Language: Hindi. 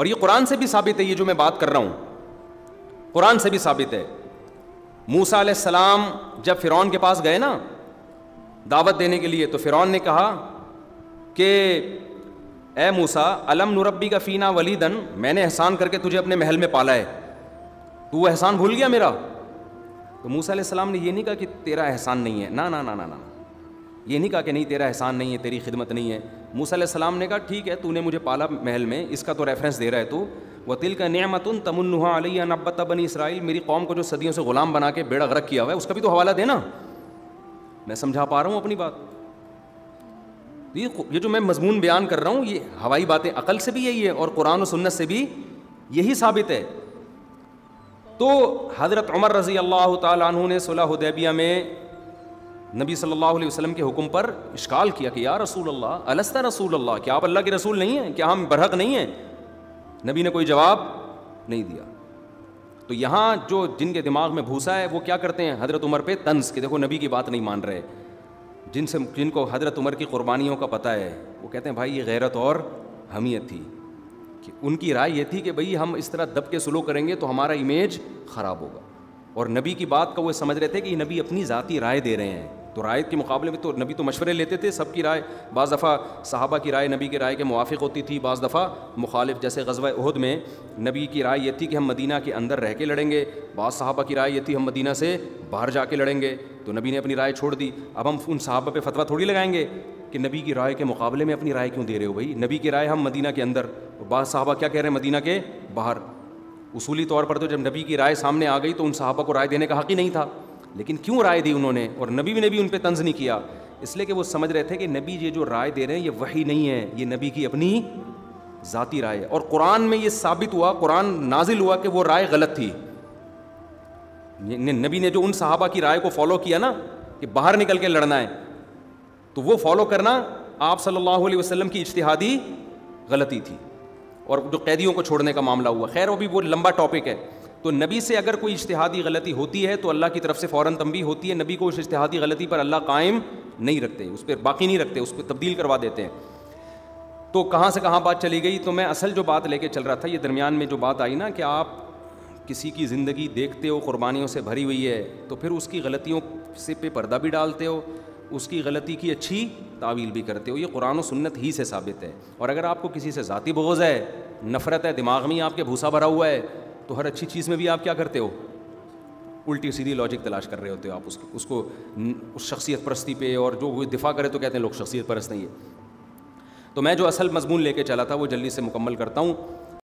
और ये कुरान से भी साबित है ये जो मैं बात कर रहा हूँ कुरान से भी साबित है मूसा सलाम जब फ़िरौन के पास गए ना दावत देने के लिए तो फ़िरौन ने कहा कि ए मूसा अलम नुरबी का फ़ीना वली वलीदन मैंने एहसान करके तुझे अपने महल में पाला है तू वह एहसान भूल गया मेरा तो मूसा सलाम ने यह नहीं कहा कि तेरा एहसान नहीं है ना ना ना ना ना ये नहीं कहा कि नहीं तेरा एहसान नहीं है तेरी खिदमत नहीं है मूसा सलाम ने कहा ठीक है तूने मुझे पाला महल में इसका तो रेफरेंस दे रहा है तू वतील का न्यामतन तमन्नुहा अली नब्बत बनी इसराइल मेरी कौम को जो सदियों से ग़ुलाम बना के बेड़ा गर्क किया हुआ है उसका भी तो हवाला देना मैं समझा पा रहा हूँ अपनी बात ये ये जो मैं मजमून बयान कर रहा हूँ ये हवाई बातें अकल से भी यही है और कुरान और सुन्नत से भी यही साबित है तो हज़रत उमर रज़ी अल्लाह तु ने में नबी सल्लल्लाहु अलैहि वसल्लम के हुक्म पर इश्काल किया कि या रसूल अल्लाह अलस्ता रसूल अल्लाह क्या आप अल्लाह के रसूल नहीं हैं क्या हम बरहक नहीं हैं नबी ने कोई जवाब नहीं दिया तो यहाँ जो जिनके दिमाग में भूसा है वो क्या करते हैं हज़रत उमर पर तंस कि देखो नबी की बात नहीं मान रहे जिनसे जिनको हज़रत उमर की कुर्बानियों का पता है वो कहते हैं भाई ये गैरत और हमियत थी कि उनकी राय ये थी कि भई हम इस तरह दब के सुलू करेंगे तो हमारा इमेज ख़राब होगा और नबी की बात का वो समझ रहे थे कि नबी अपनी ज़ाती राय दे रहे हैं तो राय के मुकाबले में तो नबी तो मशवरे लेते थे सब की राय बज़ दफ़ा साहबा की राय नबी की राय के मुआफ़ होती थी बज़ दफ़ा मुखालिफ जैसे गजब उहद में नबी की राय ये थी कि हम मदीना के अंदर रह के लड़ेंगे बाद साहबा की राय ये थी हम मदीना से बाहर जा के लड़ेंगे तो नबी ने अपनी राय छोड़ दी अब हम उन साहबा पर फतवा थोड़ी लगाएंगे कि नबी की राय के मुकाबले में अपनी राय क्यों दे रहे हो भाई नबी की राय हम मदीना के अंदर बाद साहबा क्या कह रहे हैं मदीना के बाहर उसूली तौर पर तो जब नबी की राय सामने आ गई तो उन साहबा को राय देने का हक़ ही नहीं था लेकिन क्यों राय दी उन्होंने और नबी ने भी उन पर तंज नहीं किया इसलिए कि वो समझ रहे थे कि नबी ये जो राय दे रहे हैं ये वही नहीं है ये नबी की अपनी ज़ाती राय है और कुरान में ये साबित हुआ कुरान नाजिल हुआ कि वो राय गलत थी नबी ने जो उन साहबा की राय को फॉलो किया ना कि बाहर निकल के लड़ना है तो वो फॉलो करना आप सल्लल्लाहु अलैहि वसल्लम की इज्तिहादी गलती थी और जो कैदियों को छोड़ने का मामला हुआ खैर वो भी वो लंबा टॉपिक है तो नबी से अगर कोई इश्तहादी गलती होती है तो अल्लाह की तरफ से फ़ौर तंबी होती है नबी को उस इश्तहादी गलती पर अल्लाह कायम नहीं रखते उस पर बाकी नहीं रखते उस पर तब्दील करवा देते हैं तो कहाँ से कहाँ बात चली गई तो मैं असल जो बात लेके चल रहा था ये दरमियान में जो बात आई ना कि आप किसी की ज़िंदगी देखते हो कुर्बानियों से भरी हुई है तो फिर उसकी गलतियों से पे पर्दा भी डालते हो उसकी गलती की अच्छी तावील भी करते हो ये कुरान व सुन्नत ही से साबित है और अगर आपको किसी से ज़ाती बगोज़ है नफ़रत है दिमाग में आपके भूसा भरा हुआ है तो हर अच्छी चीज़ में भी आप क्या करते हो उल्टी सीधी लॉजिक तलाश कर रहे होते हो आप उसके उसको उस शख्सियत परस्ती पे और जो वो दिफा करे तो कहते हैं लोग शख्सियत परस्त नहीं है तो मैं जो असल मजमून लेके चला था वो जल्दी से मुकम्मल करता हूँ